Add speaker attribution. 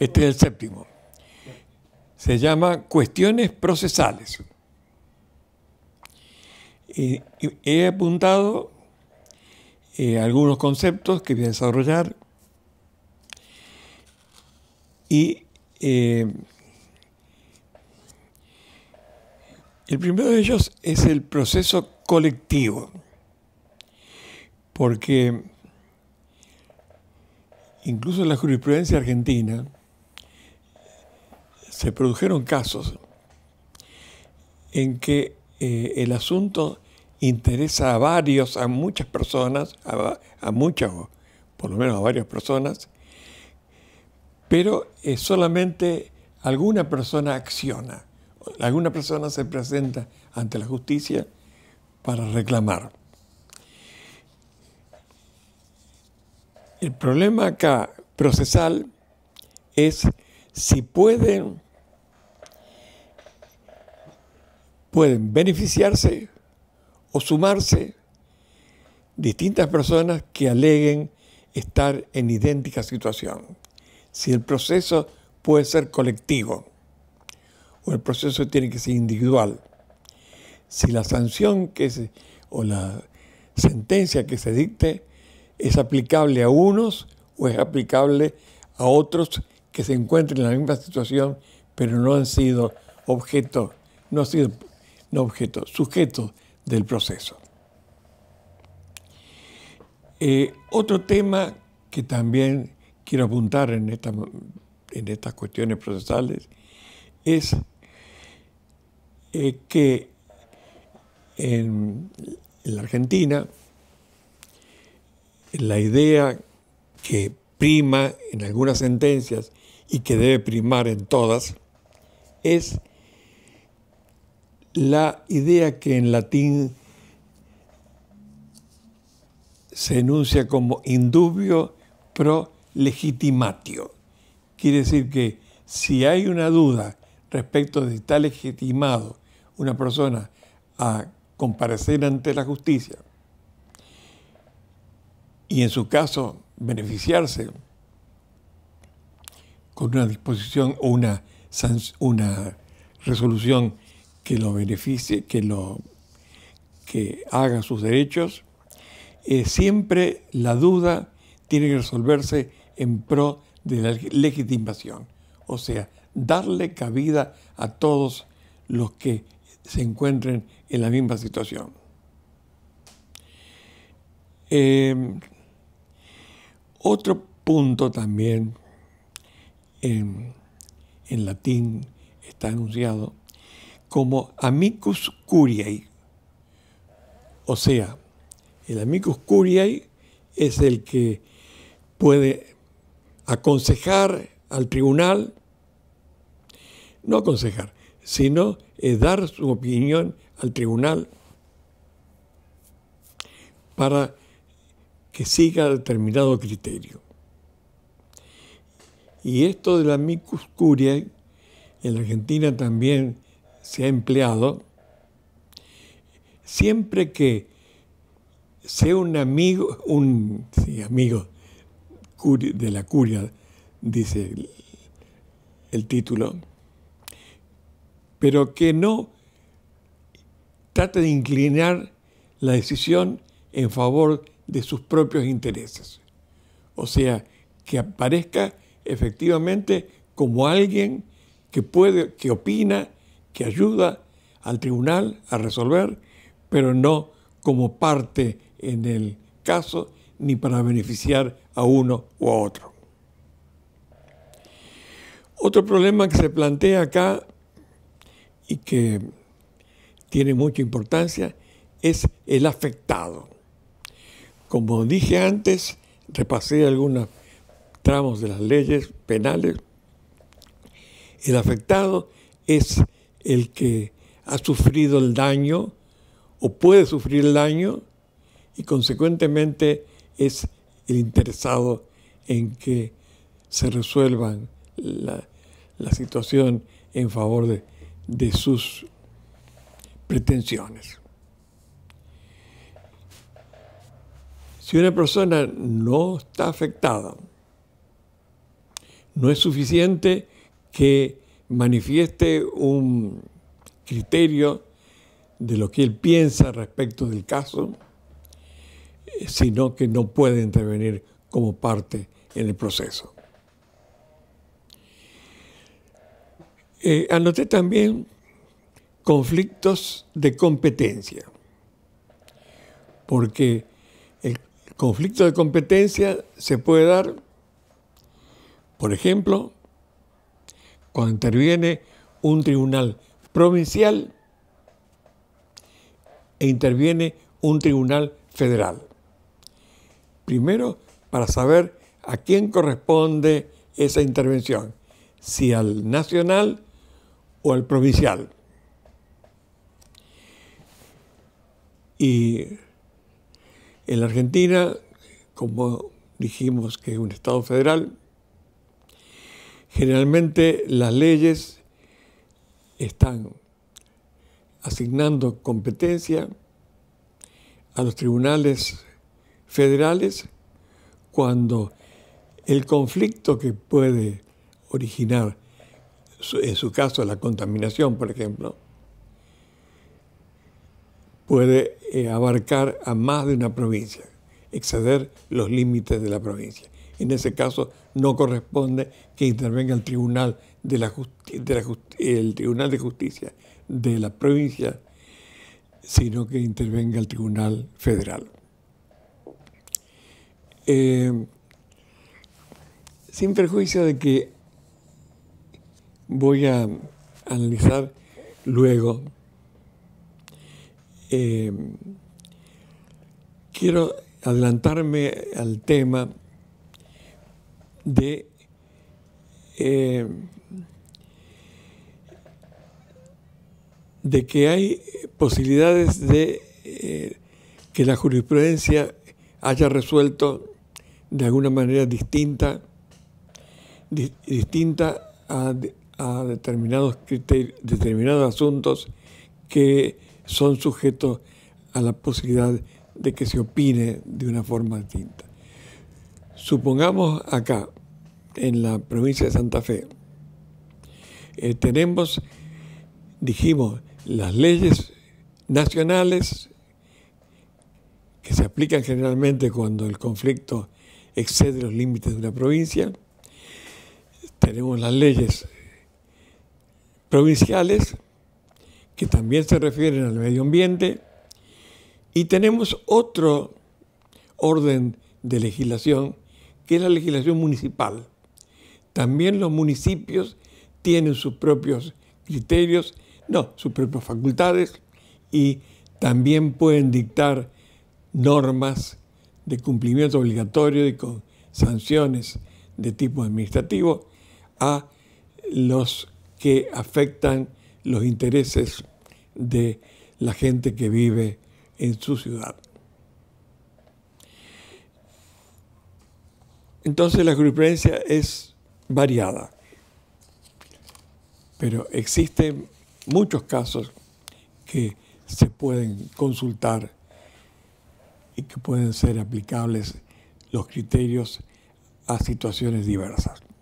Speaker 1: Este es el séptimo. Se llama Cuestiones Procesales. he apuntado eh, algunos conceptos que voy a desarrollar y eh, el primero de ellos es el proceso colectivo, porque incluso en la jurisprudencia argentina, se produjeron casos en que eh, el asunto interesa a varios, a muchas personas, a, muchas, por lo menos a varias personas, pero eh, solamente alguna persona acciona, alguna persona se presenta ante la justicia para reclamar. El problema acá procesal es si pueden pueden beneficiarse o sumarse distintas personas que aleguen estar en idéntica situación. Si el proceso puede ser colectivo o el proceso tiene que ser individual. Si la sanción que o la sentencia que se dicte es aplicable a unos o es aplicable a otros que se encuentren en la misma situación pero no han sido objeto, no han sido objeto, sujeto del proceso. Eh, otro tema que también quiero apuntar en, en estas cuestiones procesales es eh, que en la Argentina la idea que prima en algunas sentencias y que debe primar en todas es la idea que en latín se enuncia como indubio pro legitimatio. Quiere decir que si hay una duda respecto de si está legitimado una persona a comparecer ante la justicia y en su caso beneficiarse con una disposición o una, una resolución que lo beneficie, que, lo, que haga sus derechos, eh, siempre la duda tiene que resolverse en pro de la legitimación, o sea, darle cabida a todos los que se encuentren en la misma situación. Em, otro punto también en latín está anunciado como amicus curiae. O sea, el amicus curiae es el que puede aconsejar al tribunal, no aconsejar, sino eh, dar su opinión al tribunal para que siga determinado criterio. Y esto de la curiae en la Argentina también se ha empleado siempre que sea un amigo, un amigo de la curia, dice el, el título, pero que no trate de inclinar la decisión en favor de sus propios intereses. O sea, que aparezca efectivamente como alguien que puede, que opina que ayuda al tribunal a resolver, pero no como parte en el caso ni para beneficiar a uno o a otro. Otro problema que se plantea acá y que tiene mucha importancia es el afectado. Como dije antes, repasé algunos tramos de las leyes penales, el afectado es el que ha sufrido el daño o puede sufrir el daño y consecuentemente es el interesado en que se resuelvan la, situación en favor de, de sus pretensiones. Si una persona no está afectada, no es suficiente que manifieste un criterio de lo que él piensa respecto del caso, eh, sino que no puede intervenir como parte en el proceso. Eh, anoté también conflictos de competencia, porque el conflicto de competencia se puede dar, por ejemplo, cuando interviene un tribunal provincial e interviene un tribunal federal. Primero, para saber a quién corresponde esa intervención, si al nacional o al provincial. Y en la Argentina, como dijimos que es un Estado federal, Generalmente las leyes están asignando competencia a los tribunales federales cuando el conflicto que puede originar, en su caso la contaminación, por ejemplo, puede eh, abarcar a más de una provincia, exceder los límites de la provincia en ese caso no corresponde que intervenga el Tribunal de, la el Tribunal de Justicia de la provincia, sino que intervenga el Tribunal Federal. Eh, sin perjuicio de que voy a analizar luego, eh, quiero adelantarme al tema eh, de que hay posibilidades de eh, que la jurisprudencia haya resuelto de alguna manera distinta, distinta a, determinados, determinados asuntos que son sujetos a la posibilidad de que se opine de una forma distinta. Supongamos acá, en la provincia de Santa Fe, eh, tenemos, dijimos, las leyes nacionales que se aplican generalmente cuando el conflicto excede los límites de una provincia. Tenemos las leyes provinciales que también se refieren al medio ambiente y tenemos otro orden de legislación que es la legislación municipal. También los municipios tienen sus propios criterios, no, sus propias facultades y también pueden dictar normas de cumplimiento obligatorio y con sanciones de tipo administrativo a los que afectan los intereses de la gente que vive en su ciudad. Entonces la jurisprudencia es variada, pero existen muchos casos que se pueden consultar y que pueden ser aplicables los criterios a situaciones diversas.